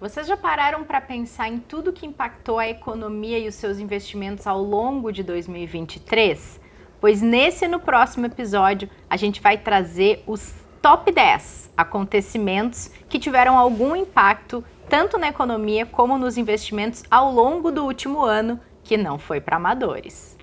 Vocês já pararam para pensar em tudo que impactou a economia e os seus investimentos ao longo de 2023? Pois nesse e no próximo episódio a gente vai trazer os top 10 acontecimentos que tiveram algum impacto tanto na economia como nos investimentos ao longo do último ano, que não foi para amadores.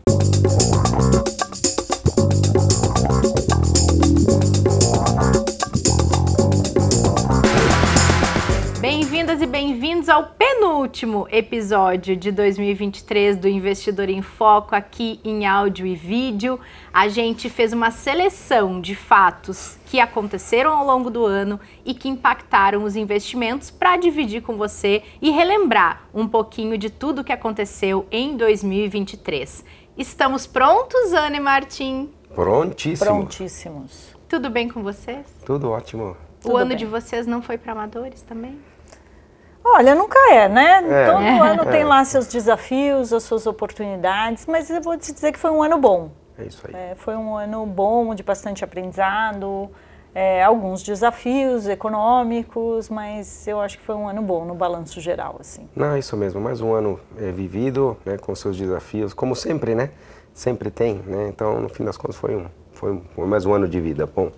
Bem-vindas e bem-vindos ao penúltimo episódio de 2023 do Investidor em Foco aqui em áudio e vídeo. A gente fez uma seleção de fatos que aconteceram ao longo do ano e que impactaram os investimentos para dividir com você e relembrar um pouquinho de tudo que aconteceu em 2023. Estamos prontos, Ana e Martim? Prontíssimo. Prontíssimos. Tudo bem com vocês? Tudo ótimo. O Tudo ano bem. de vocês não foi para amadores também? Olha, nunca é, né? É, Todo é, ano tem é. lá seus desafios, as suas oportunidades, mas eu vou te dizer que foi um ano bom. É isso aí. É, foi um ano bom, de bastante aprendizado, é, alguns desafios econômicos, mas eu acho que foi um ano bom no balanço geral, assim. Não, isso mesmo. Mais um ano vivido, né, com seus desafios, como sempre, né? Sempre tem, né? Então, no fim das contas, foi um, foi mais um ano de vida bom.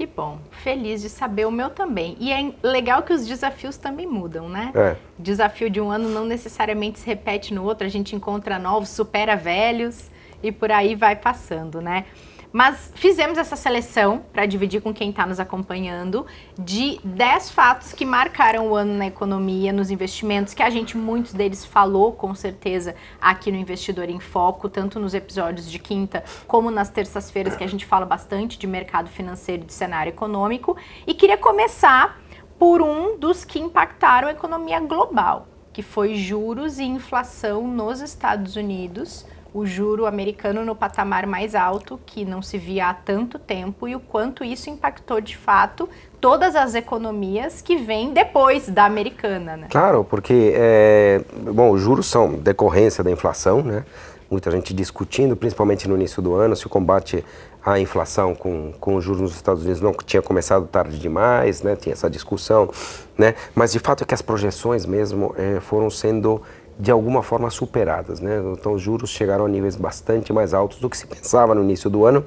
Que bom. Feliz de saber o meu também. E é legal que os desafios também mudam, né? É. Desafio de um ano não necessariamente se repete no outro, a gente encontra novos, supera velhos e por aí vai passando, né? Mas fizemos essa seleção para dividir com quem está nos acompanhando de 10 fatos que marcaram o ano na economia, nos investimentos, que a gente, muitos deles, falou com certeza aqui no Investidor em Foco, tanto nos episódios de quinta como nas terças-feiras, que a gente fala bastante de mercado financeiro e de cenário econômico. E queria começar por um dos que impactaram a economia global, que foi juros e inflação nos Estados Unidos o juro americano no patamar mais alto, que não se via há tanto tempo, e o quanto isso impactou de fato todas as economias que vêm depois da americana. Né? Claro, porque é, bom, os juros são decorrência da inflação, né? muita gente discutindo, principalmente no início do ano, se o combate à inflação com, com os juros nos Estados Unidos não tinha começado tarde demais, né? tinha essa discussão. Né? Mas de fato é que as projeções mesmo é, foram sendo de alguma forma superadas. Né? Então, os juros chegaram a níveis bastante mais altos do que se pensava no início do ano.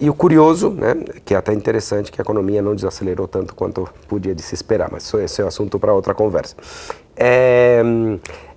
E o curioso, né, que é até interessante, que a economia não desacelerou tanto quanto podia de se esperar, mas esse é um é assunto para outra conversa. É,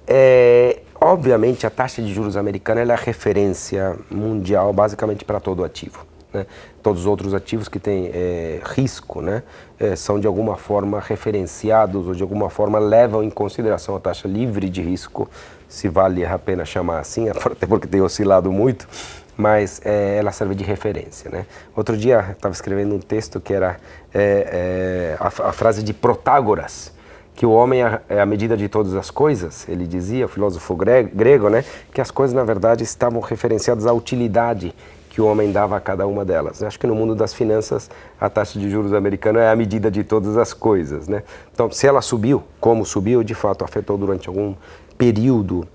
é, obviamente, a taxa de juros americana é a referência mundial, basicamente, para todo ativo. Né? Todos os outros ativos que têm é, risco né? É, são de alguma forma referenciados ou de alguma forma levam em consideração a taxa livre de risco, se vale a pena chamar assim, até porque tem oscilado muito, mas é, ela serve de referência. Né? Outro dia estava escrevendo um texto que era é, é, a, a frase de Protágoras que o homem é, é a medida de todas as coisas, ele dizia, o filósofo grego, né, que as coisas na verdade estavam referenciadas à utilidade o homem dava a cada uma delas. Né? Acho que no mundo das finanças a taxa de juros americana é a medida de todas as coisas, né? Então, se ela subiu, como subiu, de fato afetou durante algum período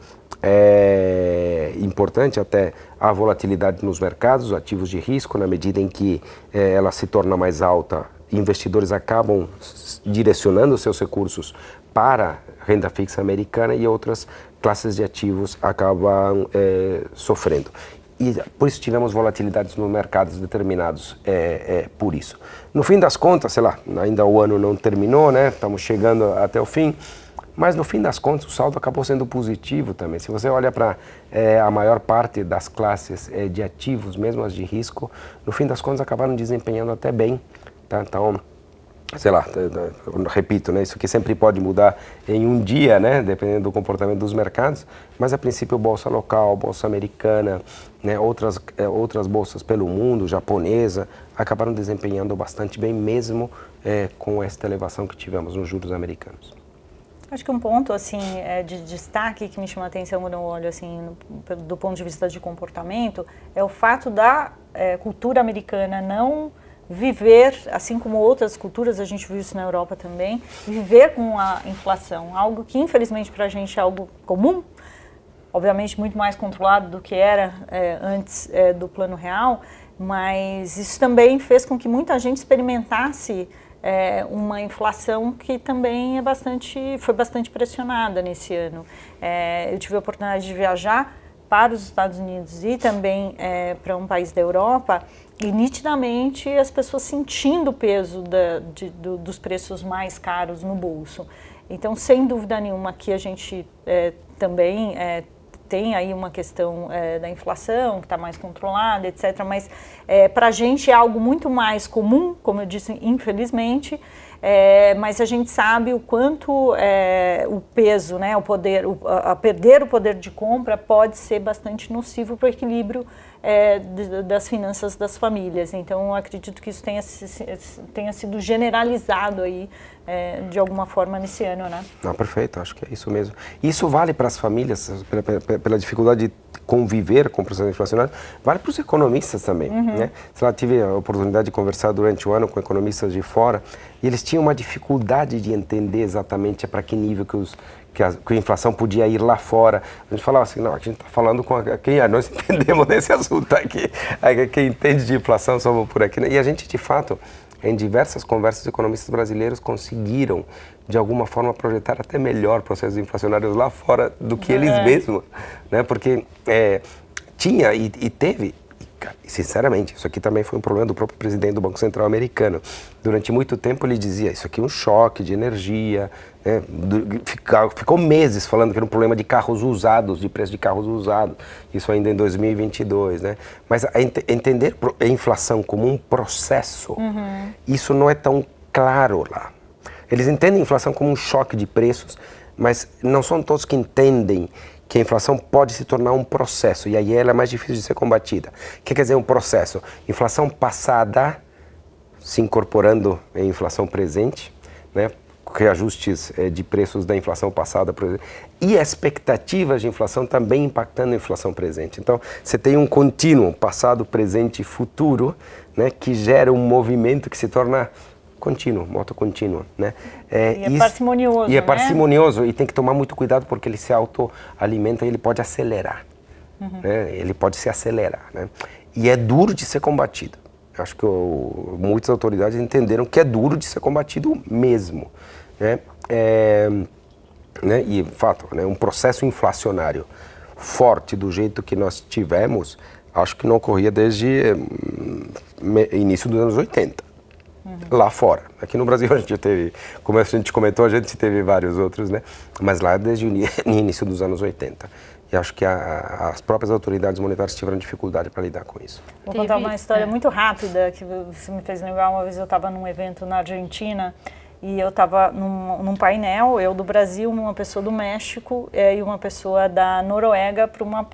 é, importante até a volatilidade nos mercados, ativos de risco, na medida em que é, ela se torna mais alta, investidores acabam direcionando seus recursos para renda fixa americana e outras classes de ativos acabam é, sofrendo e por isso tivemos volatilidades nos mercados determinados é, é, por isso. No fim das contas, sei lá, ainda o ano não terminou, né? Estamos chegando até o fim. Mas no fim das contas, o saldo acabou sendo positivo também. Se você olha para é, a maior parte das classes é, de ativos, mesmo as de risco, no fim das contas acabaram desempenhando até bem. Tá? Então, sei lá, repito, né, isso aqui sempre pode mudar em um dia, né, dependendo do comportamento dos mercados, mas a princípio bolsa local, bolsa americana, né, outras, é, outras bolsas pelo mundo, japonesa, acabaram desempenhando bastante bem mesmo é, com esta elevação que tivemos nos juros americanos. Acho que um ponto assim é, de destaque que me chama a atenção quando eu olho assim do ponto de vista de comportamento é o fato da é, cultura americana não viver, assim como outras culturas, a gente viu isso na Europa também, viver com a inflação, algo que infelizmente para a gente é algo comum, obviamente muito mais controlado do que era é, antes é, do plano real, mas isso também fez com que muita gente experimentasse é, uma inflação que também é bastante, foi bastante pressionada nesse ano. É, eu tive a oportunidade de viajar para os Estados Unidos e também é, para um país da Europa, e nitidamente as pessoas sentindo o peso da, de, do, dos preços mais caros no bolso. Então, sem dúvida nenhuma, aqui a gente é, também é, tem aí uma questão é, da inflação que está mais controlada, etc. Mas é, para a gente é algo muito mais comum, como eu disse, infelizmente, é, mas a gente sabe o quanto é, o peso, né, o poder, o, a perder o poder de compra pode ser bastante nocivo para o equilíbrio é, de, das finanças das famílias. Então, acredito que isso tenha, tenha sido generalizado aí é, de alguma forma nesse ano, né? Não, ah, perfeito, acho que é isso mesmo. Isso vale para as famílias, pela, pela, pela, dificuldade de conviver com o processo inflacionário, vale para os economistas também, uhum. né? Sei lá, tive a oportunidade de conversar durante o ano com economistas de fora e eles tinham uma dificuldade de entender exatamente para que nível que os, que a, que a, inflação podia ir lá fora. A gente falava assim, não, a gente está falando com a, quem é, nós entendemos desse assunto aqui. Quem entende de inflação somos por aqui. Né? E a gente, de fato, em diversas conversas, economistas brasileiros conseguiram, de alguma forma, projetar até melhor processos inflacionários lá fora do que é. eles mesmos, né? Porque é, tinha e, e teve sinceramente, isso aqui também foi um problema do próprio presidente do Banco Central americano. Durante muito tempo ele dizia isso aqui é um choque de energia, né? ficou, ficou meses falando que era um problema de carros usados, de preço de carros usados, isso ainda em 2022. Né? Mas ent entender a inflação como um processo, uhum. isso não é tão claro lá. Eles entendem a inflação como um choque de preços, mas não são todos que entendem que a inflação pode se tornar um processo, e aí ela é mais difícil de ser combatida. O que quer dizer um processo? Inflação passada se incorporando em inflação presente, né? reajustes é, de preços da inflação passada, por exemplo, e expectativas de inflação também impactando a inflação presente. Então, você tem um contínuo, passado, presente e futuro, né, que gera um movimento que se torna contínuo, moto contínua, né? É, e é parcimonioso, E é né? parcimonioso né? e tem que tomar muito cuidado porque ele se autoalimenta e ele pode acelerar, uhum. né? Ele pode se acelerar, né? E é duro de ser combatido. Eu acho que eu, muitas autoridades entenderam que é duro de ser combatido mesmo, né? É, né? E fato, né? Um processo inflacionário forte do jeito que nós tivemos, acho que não ocorria desde hum, início dos anos 80 uhum. lá fora. Aqui no Brasil a gente teve, como a gente comentou, a gente teve vários outros, né? Mas lá desde o início dos anos 80. E acho que a, as próprias autoridades monetárias tiveram dificuldade para lidar com isso. Vou contar uma história é. muito rápida que você me fez lembrar. Uma vez eu estava num evento na Argentina e eu estava num, num, painel, eu do Brasil, uma pessoa do México é, e uma pessoa da Noruega para uma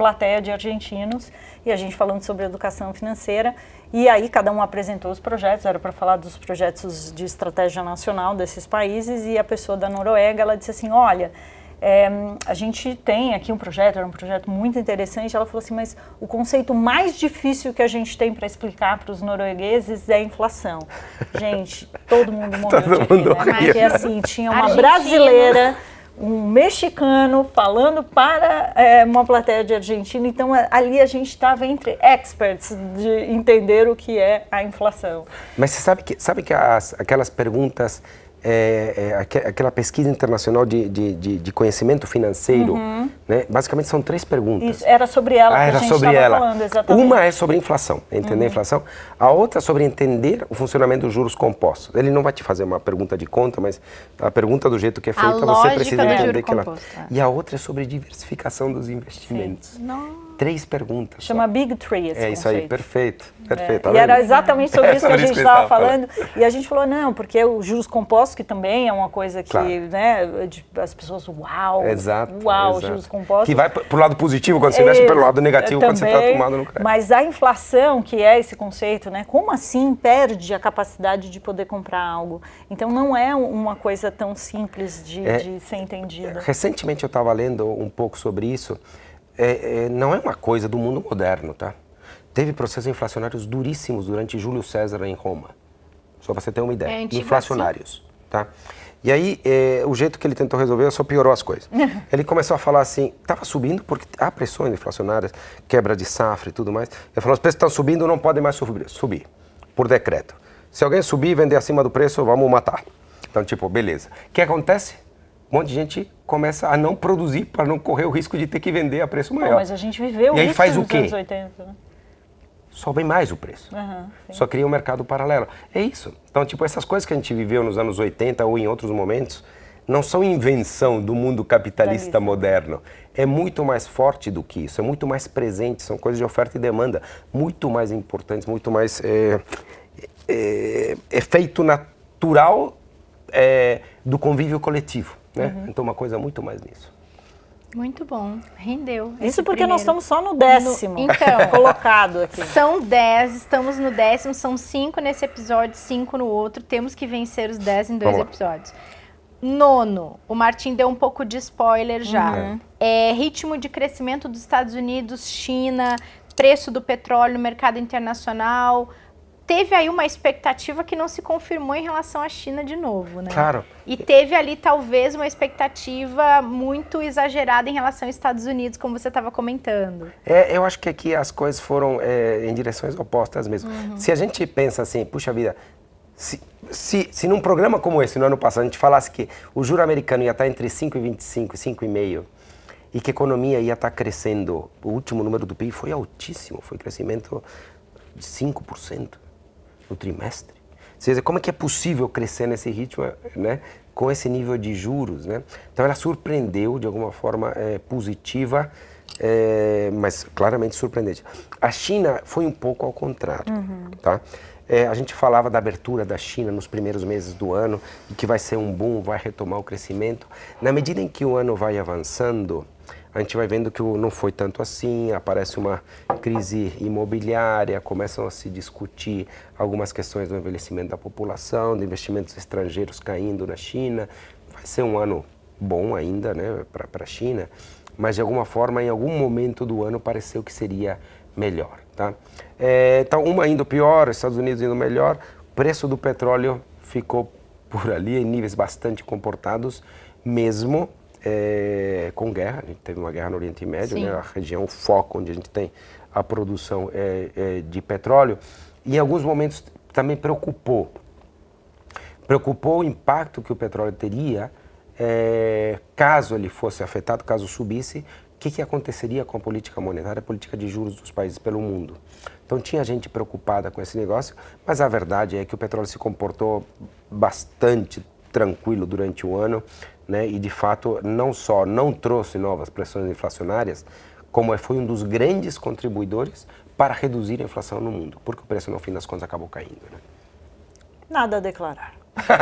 plateia de argentinos e a gente falando sobre educação financeira. E aí cada um apresentou os projetos, era para falar dos projetos de estratégia nacional desses países e a pessoa da Noruega, ela disse assim, olha, é, a gente tem aqui um projeto, era um projeto muito interessante. Ela falou assim: mas o conceito mais difícil que a gente tem para explicar para os noruegueses é inflação. Gente, todo mundo morreu todo de rir, mundo né? Porque assim, tinha uma Argentina. brasileira um mexicano falando para é, uma plateia de Argentina. Então, ali a gente estava entre experts de entender o que é a inflação. Mas você sabe que, sabe que as, aquelas perguntas, é, é, aquela pesquisa internacional de, de, de, de conhecimento financeiro, uhum. Né? Basicamente são três perguntas. Isso, era sobre ela ah, que era a gente sobre ela. falando, exatamente. Uma é sobre inflação, entender uhum. a inflação. A outra é sobre entender o funcionamento dos juros compostos. Ele não vai te fazer uma pergunta de conta, mas a pergunta do jeito que é feita, você precisa entender que ela... é. E a outra é sobre diversificação dos investimentos. Três perguntas. Chama só. Big three esse É conceito. isso aí, perfeito. perfeito é. E era exatamente sobre é isso que a gente estava falando. falando. E a gente falou, não, porque os juros compostos, que também é uma coisa que claro. né, as pessoas, uau, exato, uau, exato. juros compostos que vai para o lado positivo quando você investe, é, pelo lado é, negativo também, quando você está tomando. no crédito. Mas a inflação, que é esse conceito, né? Como assim perde a capacidade de poder comprar algo? Então não é uma coisa tão simples de, é, de ser entendida. Recentemente eu estava lendo um pouco sobre isso. É, é, não é uma coisa do mundo moderno, tá? Teve processos inflacionários duríssimos durante Júlio César em Roma. Só para você ter uma ideia. É, assim? inflacionários, assim. tá? E aí, é, o jeito que ele tentou resolver só piorou as coisas. ele começou a falar assim, estava subindo porque há pressões inflacionárias, quebra de safra e tudo mais. Ele falou, os preços estão subindo, não podem mais subir, subir por decreto. Se alguém subir e vender acima do preço, vamos matar. Então, tipo, beleza. O que acontece? Um monte de gente começa a não produzir para não correr o risco de ter que vender a preço maior. Pô, mas a gente viveu e aí faz o quê? 80, sobem mais o preço. Uhum, Só cria um mercado paralelo. É isso. Então, tipo, essas coisas que a gente viveu nos anos 80 ou em outros momentos não são invenção do mundo capitalista é moderno. É muito mais forte do que isso, é muito mais presente, são coisas de oferta e demanda, muito mais importantes, muito mais é, é, efeito é, é natural é, do convívio coletivo. Né? Uhum. Então, uma coisa muito mais nisso. Muito bom, rendeu. Isso porque primeiro. nós estamos só no décimo no, então, colocado aqui. São dez, estamos no décimo, são cinco nesse episódio, cinco no outro. Temos que vencer os dez em dois Vamos episódios. Lá. Nono, o Martin deu um pouco de spoiler já. Hum. É. é ritmo de crescimento dos Estados Unidos, China, preço do petróleo, mercado internacional, teve aí uma expectativa que não se confirmou em relação à China de novo, né? Claro. E teve ali talvez uma expectativa muito exagerada em relação aos Estados Unidos, como você estava comentando. É, eu acho que aqui as coisas foram é, em direções opostas mesmo. Uhum. Se a gente pensa assim, puxa vida, se, se, se num programa como esse, no ano passado, a gente falasse que o juro americano ia estar tá entre 5,25 e 5,5 e que a economia ia estar tá crescendo, o último número do PIB foi altíssimo, foi crescimento de 5% no trimestre. Seja, como é que é possível crescer nesse ritmo, né? Com esse nível de juros, né? Então ela surpreendeu de alguma forma é, positiva, é, mas claramente surpreendente. A China foi um pouco ao contrário, uhum. tá? É, a gente falava da abertura da China nos primeiros meses do ano e que vai ser um boom, vai retomar o crescimento. Na medida em que o ano vai avançando, a gente vai vendo que não foi tanto assim, aparece uma crise imobiliária, começam a se discutir algumas questões do envelhecimento da população, de investimentos estrangeiros caindo na China. Vai ser um ano bom ainda né, para a China, mas de alguma forma, em algum momento do ano, pareceu que seria melhor. Tá? É, então, uma indo pior, Estados Unidos indo melhor, preço do petróleo ficou por ali em níveis bastante comportados, mesmo é, com guerra. A gente teve uma guerra no Oriente Médio, né? a região foco onde a gente tem a produção é, é, de petróleo. E em alguns momentos também preocupou. Preocupou o impacto que o petróleo teria é, caso ele fosse afetado, caso subisse, o que, que, aconteceria com a política monetária, a política de juros dos países pelo mundo. Então tinha gente preocupada com esse negócio, mas a verdade é que o petróleo se comportou bastante tranquilo durante o ano, né? E de fato não só não trouxe novas pressões inflacionárias, como é, foi um dos grandes contribuidores para reduzir a inflação no mundo, porque o preço no fim das contas acabou caindo. Né? Nada a declarar.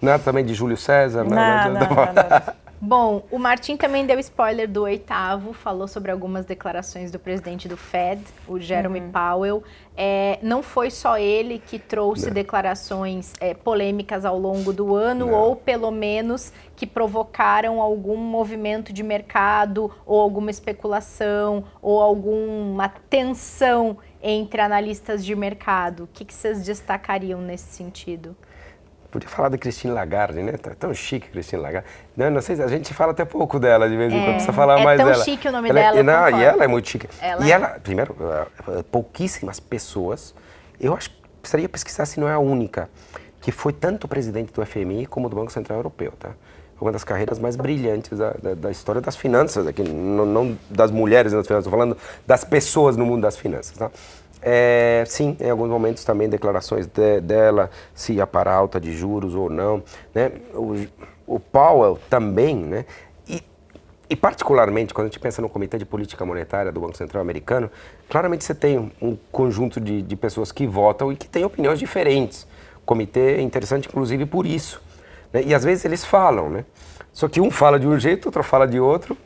nada também de Júlio César, não, nada, nada, Bom, o Martin também deu spoiler do oitavo, falou sobre algumas declarações do presidente do Fed, o Jeremy uhum. Powell. É, não foi só ele que trouxe não. declarações é, polêmicas ao longo do ano, não. ou pelo menos que provocaram algum movimento de mercado, ou alguma especulação, ou alguma tensão entre analistas de mercado. O que, que vocês destacariam nesse sentido? Podia falar da Christine Lagarde, né? Tá tão chique Christine Lagarde. Não, né? não sei, a gente fala até pouco dela de vez em é, quando, precisa falar é mais dela. É tão chique o nome ela, é dela. Não, concordo. e ela é muito chique. Ela... E é- ela, primeiro, eh, pouquíssimas pessoas, eu acho que precisaria pesquisar se não é a única, que foi tanto presidente do FMI como do Banco Central Europeu, tá? Uma das carreiras mais brilhantes da, da, da história das finanças, aqui, não, não das mulheres nas finanças, estou falando das pessoas no mundo das finanças, tá? É, sim, em alguns momentos também declarações de, dela, se a para alta de juros ou não. Né? O, o Powell também, né? E, e, particularmente quando a gente pensa no Comitê de Política Monetária do Banco Central Americano, claramente você tem um conjunto de, de pessoas que votam e que têm opiniões diferentes. O comitê é interessante, inclusive, por isso. Né? E às vezes eles falam, né? Só que um fala de um jeito, outro fala de outro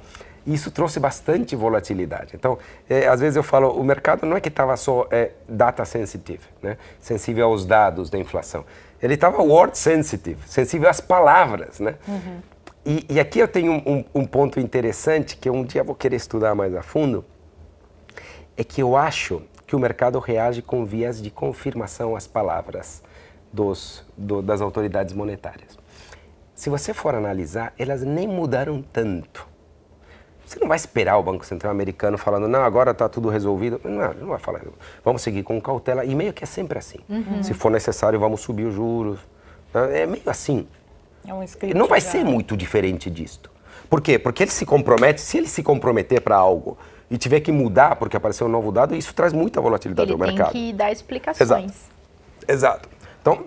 isso trouxe bastante volatilidade. Então, é, às vezes eu falo, o mercado não é que estava só é, data sensitive, né? sensível aos dados da inflação. Ele estava word sensitive, sensível às palavras. Né? Uhum. E, e, aqui eu tenho um, um, um ponto interessante que um dia vou querer estudar mais a fundo, é que eu acho que o mercado reage com vias de confirmação às palavras dos, do, das autoridades monetárias. Se você for analisar, elas nem mudaram tanto. Você não vai esperar o Banco Central americano falando, não, agora está tudo resolvido. Não, não vai falar. Vamos seguir com cautela. E meio que é sempre assim. Uhum. Se for necessário, vamos subir os juros. Tá? É meio assim. É um não vai já. ser muito diferente disto. Por quê? Porque ele se compromete, se ele se comprometer para algo e tiver que mudar porque apareceu um novo dado, isso traz muita volatilidade ele ao mercado. Ele tem que dar explicações. Exato. Exato. Então,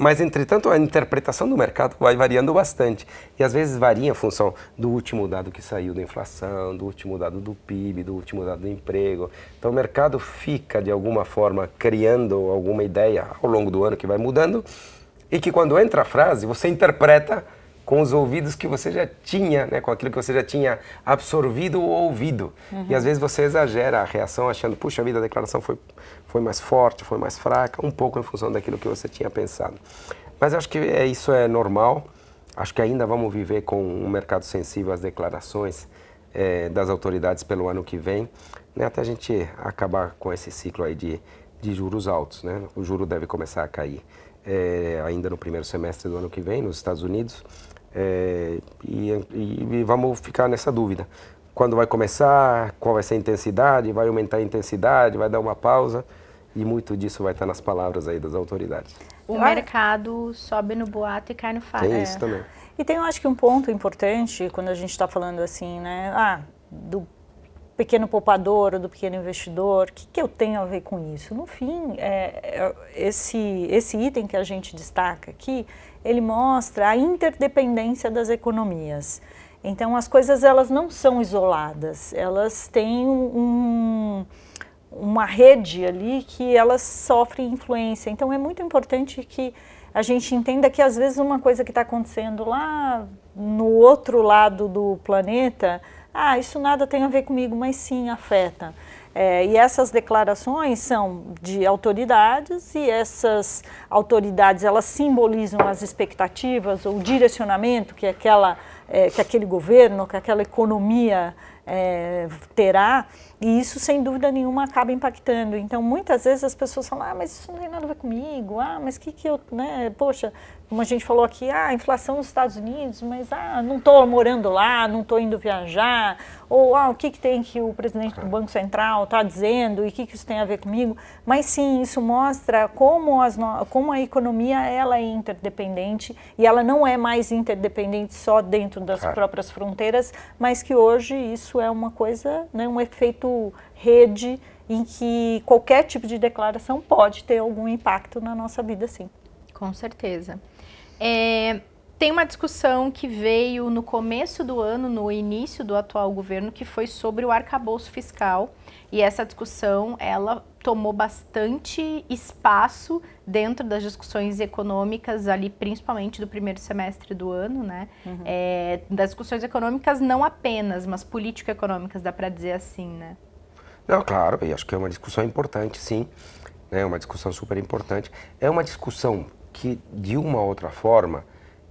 mas, entretanto, a interpretação do mercado vai variando bastante. E às vezes varia em função do último dado que saiu da inflação, do último dado do PIB, do último dado do emprego. Então, o mercado fica, de alguma forma, criando alguma ideia ao longo do ano que vai mudando e que, quando entra a frase, você interpreta com os ouvidos que você já tinha, né, com aquilo que você já tinha absorvido ou ouvido. Uhum. E às vezes você exagera a reação achando, puxa vida, a declaração foi, foi mais forte, foi mais fraca, um pouco em função daquilo que você tinha pensado. Mas acho que é, isso é normal. Acho que ainda vamos viver com um mercado sensível às declarações é, das autoridades pelo ano que vem, né, até a gente acabar com esse ciclo aí de, de juros altos. Né? O juro deve começar a cair é, ainda no primeiro semestre do ano que vem nos Estados Unidos. É, e, e, e vamos ficar nessa dúvida. Quando vai começar, qual vai ser a intensidade, vai aumentar a intensidade, vai dar uma pausa e muito disso vai estar nas palavras aí das autoridades. O mercado sobe no boato e cai no fato. Tem é. isso também. E tem, eu acho que um ponto importante quando a gente está falando assim, né? Ah, do pequeno poupador ou do pequeno investidor, o que, que eu tenho a ver com isso? No fim, é, é esse, esse item que a gente destaca aqui, ele mostra a interdependência das economias. Então as coisas elas não são isoladas, elas têm um, uma rede ali que elas sofrem influência. Então é muito importante que a gente entenda que às vezes uma coisa que está acontecendo lá no outro lado do planeta, ah, isso nada tem a ver comigo, mas sim afeta. É, e essas declarações são de autoridades e essas autoridades elas simbolizam as expectativas ou direcionamento que aquela é, que aquele governo, que aquela economia é, terá e isso, sem dúvida nenhuma, acaba impactando. Então, muitas vezes as pessoas falam, ah, mas isso não tem nada a ver comigo, ah, mas que que eu, né, poxa, como a gente falou aqui, ah, inflação nos Estados Unidos, mas ah, não estou morando lá, não estou indo viajar, ou ah, o que que tem que o presidente do é. Banco Central está dizendo e o que que isso tem a ver comigo? Mas sim, isso mostra como, as no... como a economia, ela é interdependente e ela não é mais interdependente só dentro das claro. É. próprias fronteiras, mas que hoje isso é uma coisa, né, um efeito rede em que qualquer tipo de declaração pode ter algum impacto na nossa vida, sim. Com certeza. É, tem uma discussão que veio no começo do ano, no início do atual governo, que foi sobre o arcabouço fiscal. E essa discussão, ela tomou bastante espaço dentro das discussões econômicas ali, principalmente do primeiro semestre do ano, né? Uhum. É, das discussões econômicas não apenas, mas político-econômicas, dá para dizer assim, né? Não, claro, e acho que é uma discussão importante, sim. É uma discussão super importante. É uma discussão que, de uma outra forma,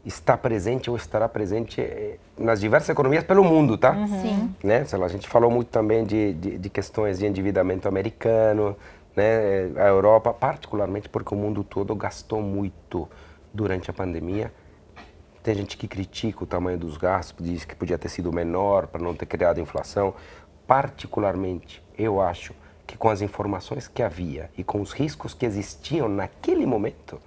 está presente ou estará presente eh, nas diversas economias pelo mundo, tá? Uhum. Sim. Né? Sei lá, a gente falou muito também de, de, de questões de endividamento americano, né? A Europa, particularmente porque o mundo todo gastou muito durante a pandemia. Tem gente que critica o tamanho dos gastos, diz que podia ter sido menor para não ter criado inflação. Particularmente, eu acho que com as informações que havia e com os riscos que existiam naquele momento,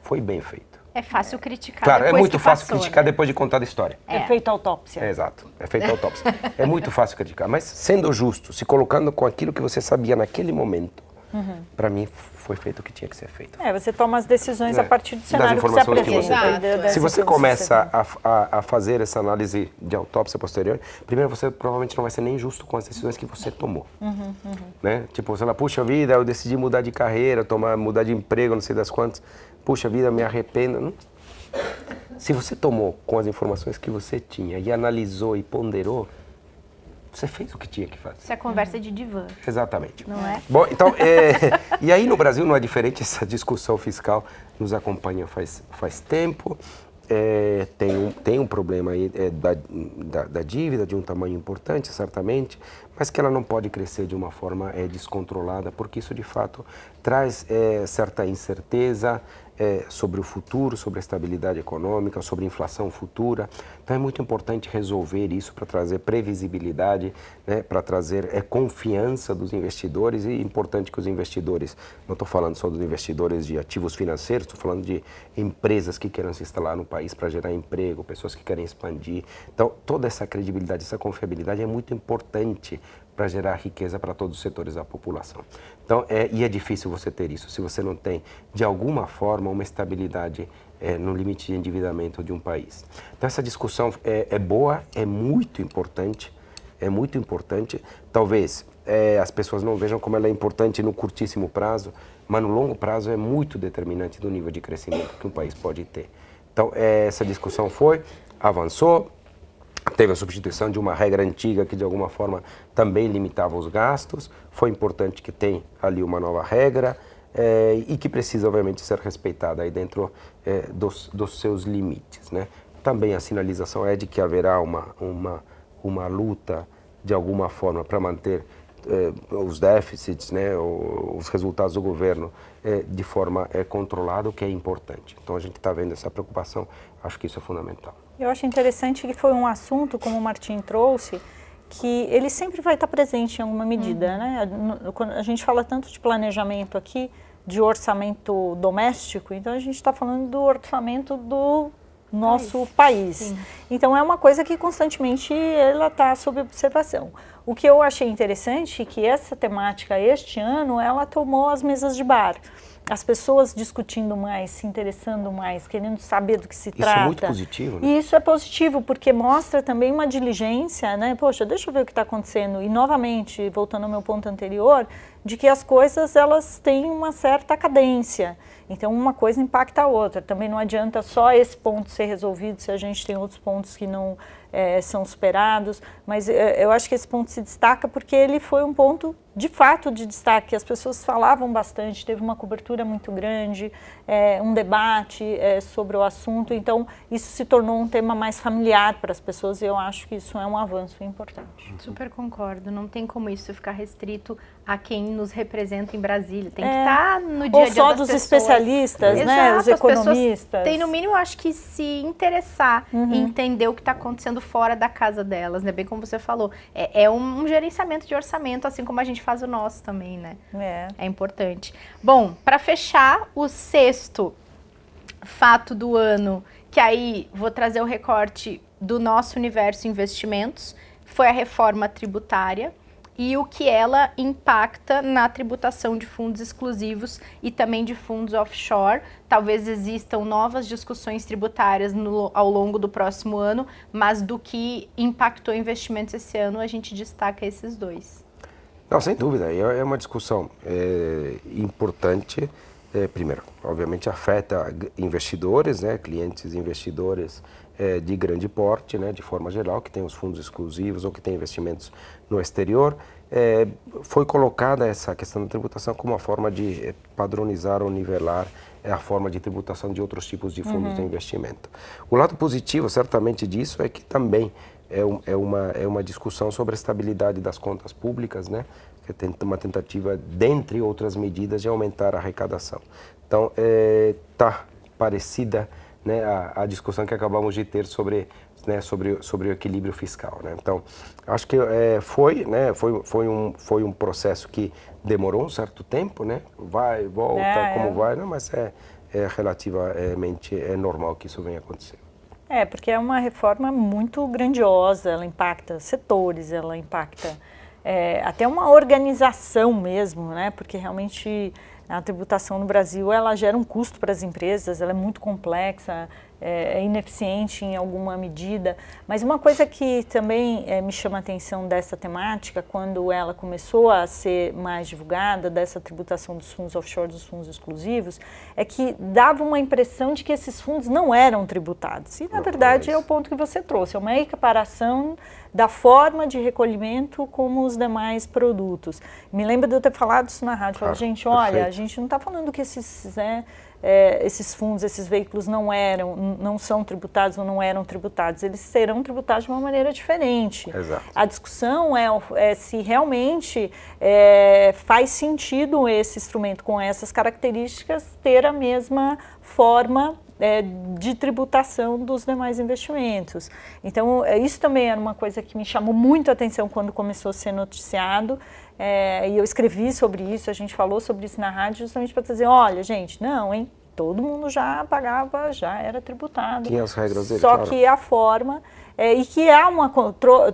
foi bem feito. É fácil criticar. Claro, é muito fácil passou, criticar né? depois de contar a história. É, é feita autópsia. É, exato, é feita autópsia. é muito fácil criticar, mas sendo justo, se colocando com aquilo que você sabia naquele momento, Uhum. Para mim, foi feito o que tinha que ser feito. É, você toma as decisões é, a partir do cenário que informações que você, Exato, Se você começa a, a, a, fazer essa análise de autópsia posterior, primeiro você provavelmente não vai ser nem justo com as decisões que você tomou. Uhum, uhum. Né? Tipo, você fala, puxa vida, eu decidi mudar de carreira, tomar, mudar de emprego, não sei das quantas. Puxa vida, me arrependo. Não. Se você tomou com as informações que você tinha e analisou e ponderou, você fez o que tinha que fazer. Isso é conversa de divã. Exatamente. Não é? Bom, então, é, e aí no Brasil não é diferente, essa discussão fiscal nos acompanha faz, faz tempo. É, tem, um, tem um problema aí é, da, da, da, dívida de um tamanho importante, certamente, mas que ela não pode crescer de uma forma é, descontrolada, porque isso de fato traz é, certa incerteza, é, sobre o futuro, sobre a estabilidade econômica, sobre a inflação futura. Então é muito importante resolver isso para trazer previsibilidade, né, para trazer é, confiança dos investidores e é importante que os investidores, não estou falando só dos investidores de ativos financeiros, estou falando de empresas que queiram se instalar no país para gerar emprego, pessoas que querem expandir. Então toda essa credibilidade, essa confiabilidade é muito importante para gerar riqueza para todos os setores da população. Então, é, e é difícil você ter isso se você não tem, de alguma forma, uma estabilidade é, no limite de endividamento de um país. Então, essa discussão é, é boa, é muito importante, é muito importante. Talvez é, as pessoas não vejam como ela é importante no curtíssimo prazo, mas no longo prazo é muito determinante do nível de crescimento que um país pode ter. Então, é, essa discussão foi, avançou, teve a substituição de uma regra antiga que de alguma forma também limitava os gastos. Foi importante que tem ali uma nova regra é, e que precisa obviamente ser respeitada aí dentro é, dos, dos, seus limites, né? Também a sinalização é de que haverá uma uma uma luta de alguma forma para manter eh, os déficits, né, os resultados do governo é, de forma é, controlada, o que é importante. Então a gente está vendo essa preocupação, acho que isso é fundamental. Eu acho interessante que foi um assunto, como o Martim trouxe, que ele sempre vai estar presente em alguma medida, uhum. né? Quando a gente fala tanto de planejamento aqui, de orçamento doméstico, então a gente está falando do orçamento do nosso país. país. Então é uma coisa que constantemente ela está sob observação. O que eu achei interessante é que essa temática este ano ela tomou as mesas de bar. As pessoas discutindo mais, se interessando mais, querendo saber do que se isso trata. Isso é muito positivo, né? E isso é positivo, porque mostra também uma diligência, né? Poxa, deixa eu ver o que está acontecendo. E, novamente, voltando ao meu ponto anterior, de que as coisas elas têm uma certa cadência. Então, uma coisa impacta a outra. Também não adianta só esse ponto ser resolvido se a gente tem outros pontos que não é, são superados, mas é, eu acho que esse ponto se destaca porque ele foi um ponto de fato de destaque. As pessoas falavam bastante, teve uma cobertura muito grande, é, um debate é, sobre o assunto, então isso se tornou um tema mais familiar para as pessoas e eu acho que isso é um avanço importante. Uhum. Super concordo, não tem como isso ficar restrito a quem nos representa em Brasília, tem que estar é, tá no dia a dia. Ou só dos pessoas. especialistas, né? Os economistas. Tem no mínimo, acho que se interessar uhum. e entender o que está acontecendo fora da casa delas, né? Bem como você falou, é, é um, um, gerenciamento de orçamento, assim como a gente faz o nosso também, né? É. É importante. Bom, para fechar o sexto fato do ano, que aí vou trazer o recorte do nosso universo investimentos, foi a reforma tributária e o que ela impacta na tributação de fundos exclusivos e também de fundos offshore. Talvez existam novas discussões tributárias no, ao longo do próximo ano, mas do que impactou investimentos esse ano, a gente destaca esses dois. Não, sem dúvida, é, é uma discussão é, importante. É, primeiro, obviamente afeta investidores, né, clientes investidores é, de grande porte, né, de forma geral, que tem os fundos exclusivos ou que tem investimentos no exterior, é, foi colocada essa questão da tributação como uma forma de é, padronizar ou nivelar é, a forma de tributação de outros tipos de fundos uhum. de investimento. O lado positivo, certamente, disso é que também é, um, é, uma, é uma discussão sobre a estabilidade das contas públicas, né? que é tem uma tentativa, dentre outras medidas, de aumentar a arrecadação. Então, está é, tá parecida né, a, a discussão que acabamos de ter sobre né, sobre, sobre o equilíbrio fiscal. Né? Então, acho que é, foi, né, foi, foi, um, foi um processo que demorou um certo tempo, né? vai, volta, é, como é. vai, né? mas é, é relativamente é normal que isso venha acontecer. É, porque é uma reforma muito grandiosa, ela impacta setores, ela impacta é, até uma organização mesmo, né? porque realmente a tributação no Brasil ela gera um custo para as empresas, ela é muito complexa, é, é, ineficiente em alguma medida. Mas uma coisa que também é, me chama a atenção dessa temática, quando ela começou a ser mais divulgada, dessa tributação dos fundos offshore, dos fundos exclusivos, é que dava uma impressão de que esses fundos não eram tributados. E, na verdade, é o ponto que você trouxe, é uma equiparação da forma de recolhimento como os demais produtos. Me lembro de eu ter falado isso na rádio. Claro, falei, gente, olha, perfeito. a gente não está falando que esses... Né, é, esses fundos, esses veículos não eram, não são tributados ou não eram tributados, eles serão tributados de uma maneira diferente. Exato. A discussão é, é se realmente é, faz sentido esse instrumento com essas características ter a mesma forma é, de tributação dos demais investimentos. Então, é, isso também era uma coisa que me chamou muito a atenção quando começou a ser noticiado. É, e eu escrevi sobre isso, a gente falou sobre isso na rádio, justamente para dizer: olha, gente, não, hein? Todo mundo já pagava, já era tributado. Tinha as regras dele, Só claro. que a forma é, e que há uma,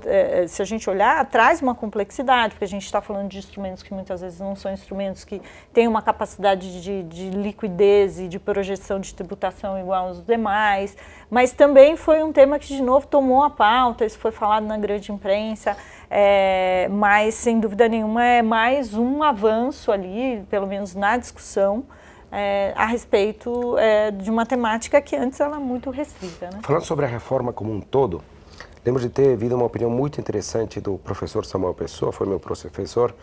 é, é, se a gente olhar, traz uma complexidade, porque a gente está falando de instrumentos que muitas vezes não são instrumentos que têm uma capacidade de, de liquidez e de projeção de tributação igual aos demais, mas também foi um tema que, de novo, tomou a pauta, isso foi falado na grande imprensa, é, mas, sem dúvida nenhuma, é mais um avanço ali, pelo menos na discussão, é, a respeito é, de uma temática que antes era é muito restrita. Né? Falando sobre a reforma como um todo, Lembro de ter havido uma opinião muito interessante do professor Samuel Pessoa, foi meu professor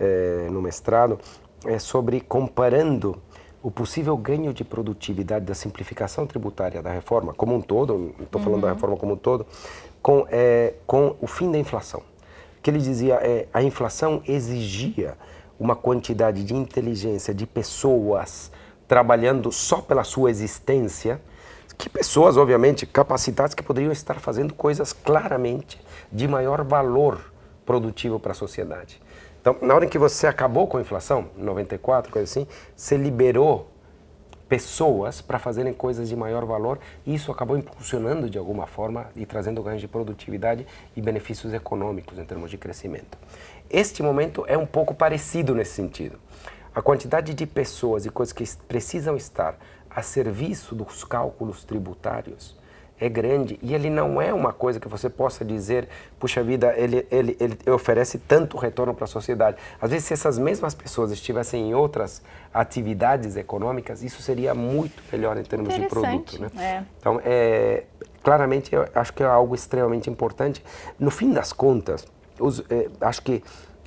eh, no mestrado, é sobre comparando o possível ganho de produtividade da simplificação tributária da reforma como um todo, estou falando da uhum. reforma como um todo, com, é, com o fim da inflação. O que ele dizia é a inflação exigia uma quantidade de inteligência de pessoas trabalhando só pela sua existência que pessoas, obviamente, capacitadas que poderiam estar fazendo coisas claramente de maior valor produtivo para a sociedade. Então, na hora em que você acabou com a inflação, 94, coisa assim, você liberou pessoas para fazerem coisas de maior valor e isso acabou impulsionando de alguma forma e trazendo ganhos de produtividade e benefícios econômicos em termos de crescimento. Este momento é um pouco parecido nesse sentido. A quantidade de pessoas e coisas que precisam estar a serviço dos cálculos tributários é grande e ele não é uma coisa que você possa dizer, puxa vida, ele, ele, ele oferece tanto retorno para a sociedade. Às vezes, se essas mesmas pessoas estivessem em outras atividades econômicas, isso seria muito melhor em termos de produto. Né? É. Então, é, claramente, eu acho que é algo extremamente importante. No fim das contas, os, é, acho que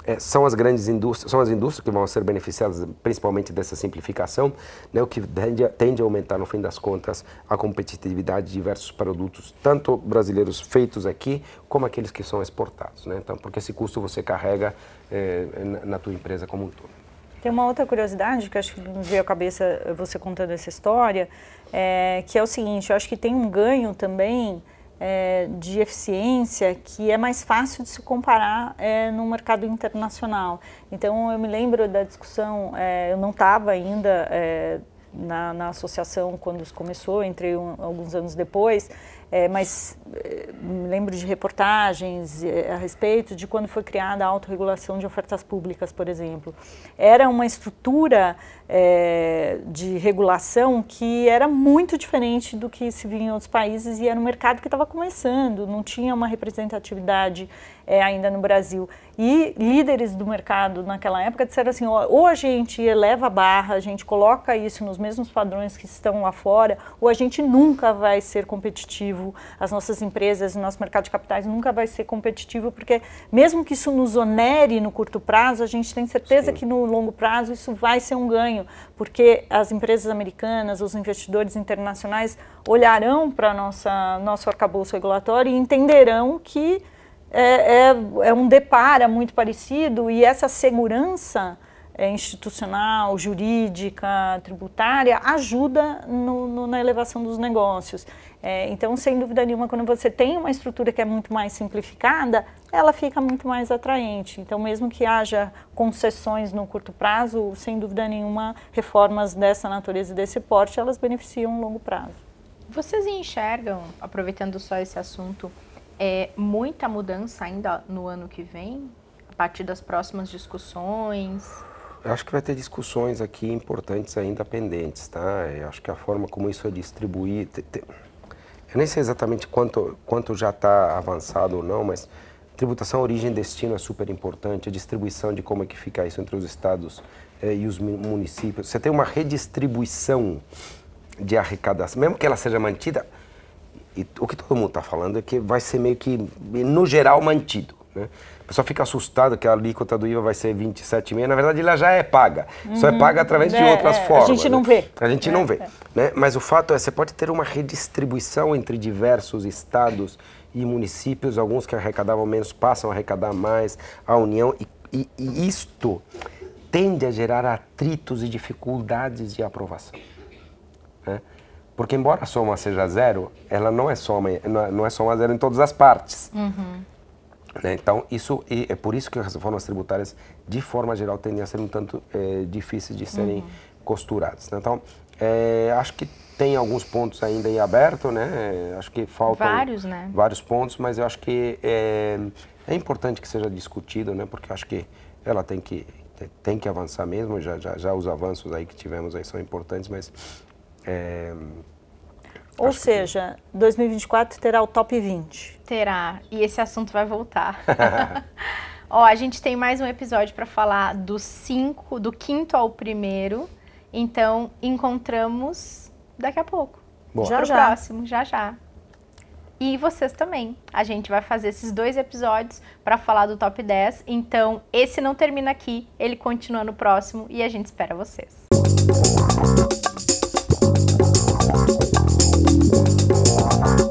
é, são as grandes indústrias, são as indústrias que vão ser beneficiadas principalmente dessa simplificação, né, o que tende a, tende a aumentar, no fim das contas, a competitividade de diversos produtos, tanto brasileiros feitos aqui, como aqueles que são exportados. Né? Então, porque esse custo você carrega é, na, tua empresa como um todo. Tem uma outra curiosidade que acho que me veio à cabeça você contando essa história, é, que é o seguinte, eu acho que tem um ganho também é, de eficiência que é mais fácil de se comparar é, no mercado internacional. Então, eu me lembro da discussão, é, eu não estava ainda é, na, na, associação quando isso começou, entrei um, alguns anos depois, é, mas é, lembro de reportagens é, a respeito de quando foi criada a autorregulação de ofertas públicas, por exemplo. Era uma estrutura é, de regulação que era muito diferente do que se via em outros países e era um mercado que estava começando, não tinha uma representatividade é, ainda no Brasil. E líderes do mercado naquela época disseram assim: ou a gente eleva a barra, a gente coloca isso nos mesmos padrões que estão lá fora, ou a gente nunca vai ser competitivo, as nossas empresas, o nosso mercado de capitais nunca vai ser competitivo, porque mesmo que isso nos onere no curto prazo, a gente tem certeza Sim. que no longo prazo isso vai ser um ganho, porque as empresas americanas, os investidores internacionais olharão para nossa nosso arcabouço regulatório e entenderão que é, é, é um depara muito parecido e essa segurança é, institucional, jurídica, tributária, ajuda no, no, na elevação dos negócios. É, então, sem dúvida nenhuma, quando você tem uma estrutura que é muito mais simplificada, ela fica muito mais atraente. Então, mesmo que haja concessões no curto prazo, sem dúvida nenhuma, reformas dessa natureza e desse porte, elas beneficiam o longo prazo. Vocês enxergam, aproveitando só esse assunto, é, muita mudança ainda no ano que vem, a partir das próximas discussões? Eu acho que vai ter discussões aqui importantes ainda pendentes, tá? Eu acho que a forma como isso é distribuído. Eu nem sei exatamente quanto, quanto já está avançado ou não, mas tributação origem e destino é super importante, a distribuição de como é que fica isso entre os estados eh, e os municípios. Você tem uma redistribuição de arrecadação, mesmo que ela seja mantida, e o que todo mundo está falando é que vai ser meio que, no geral, mantido. Né? pessoal fica assustado que a alíquota do IVA vai ser 27,5. Na verdade, ela já é paga. Uhum. Só é uhum. paga através de é, outras é. formas. A gente não né? vê. A gente é, não vê. É. Né? Mas o fato é, você pode ter uma redistribuição entre diversos estados e municípios. Alguns que arrecadavam menos passam a arrecadar mais. A União. E, e, e isto tende a gerar atritos e dificuldades de aprovação. Né? Porque embora a soma seja zero, ela não é soma, não é, é soma zero em todas as partes. Uhum. Né? Então, isso é por isso que as reformas tributárias, de forma geral, tendem a ser um tanto é, difíceis de serem uhum. costuradas. Né? Então, é, acho que tem alguns pontos ainda em aberto, né? Eh, acho que faltam vários, né? vários pontos, mas eu acho que é, é importante que seja discutido, né? Porque acho que ela tem que tem que avançar mesmo. Já, já, já os avanços aí que tivemos aí são importantes, mas é, Ou seja, que... 2024 terá o top 20. Terá, e esse assunto vai voltar. Ó, a gente tem mais um episódio para falar do 5, do quinto ao primeiro. Então, encontramos daqui a pouco. Boa. Já, Pro já. próximo, já já. E vocês também. A gente vai fazer esses dois episódios para falar do top 10. Então, esse não termina aqui, ele continua no próximo e a gente espera vocês. Música Música